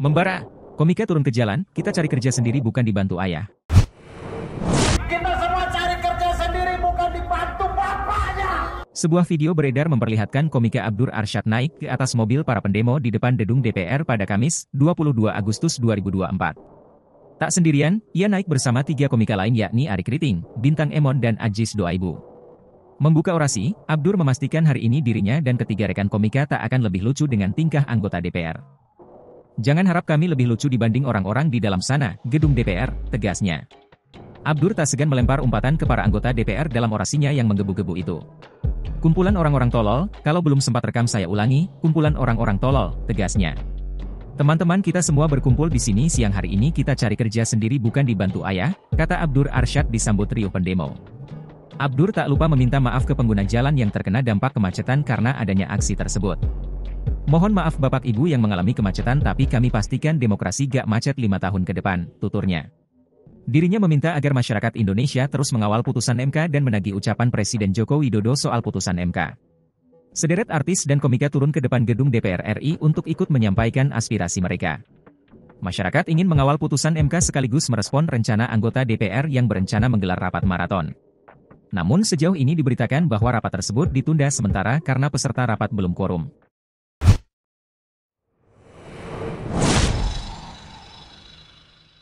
Membara, komika turun ke jalan, kita cari kerja sendiri bukan dibantu ayah. Kita semua cari kerja sendiri bukan dibantu bapaknya. Sebuah video beredar memperlihatkan komika Abdur Arsyad naik ke atas mobil para pendemo di depan gedung DPR pada Kamis, 22 Agustus 2024. Tak sendirian, ia naik bersama tiga komika lain yakni Ari Kriting, Bintang Emon dan Ajis Doaibu. Membuka orasi, Abdur memastikan hari ini dirinya dan ketiga rekan komika tak akan lebih lucu dengan tingkah anggota DPR. Jangan harap kami lebih lucu dibanding orang-orang di dalam sana, gedung DPR, tegasnya. Abdur tak segan melempar umpatan ke para anggota DPR dalam orasinya yang menggebu-gebu itu. Kumpulan orang-orang tolol, kalau belum sempat rekam saya ulangi, kumpulan orang-orang tolol, tegasnya. Teman-teman kita semua berkumpul di sini siang hari ini kita cari kerja sendiri bukan dibantu ayah, kata Abdur Arsyad disambut trio pendemo. Abdur tak lupa meminta maaf ke pengguna jalan yang terkena dampak kemacetan karena adanya aksi tersebut. Mohon maaf Bapak Ibu yang mengalami kemacetan tapi kami pastikan demokrasi gak macet lima tahun ke depan, tuturnya. Dirinya meminta agar masyarakat Indonesia terus mengawal putusan MK dan menagih ucapan Presiden Joko Widodo soal putusan MK. Sederet artis dan komika turun ke depan gedung DPR RI untuk ikut menyampaikan aspirasi mereka. Masyarakat ingin mengawal putusan MK sekaligus merespon rencana anggota DPR yang berencana menggelar rapat maraton. Namun sejauh ini diberitakan bahwa rapat tersebut ditunda sementara karena peserta rapat belum korum.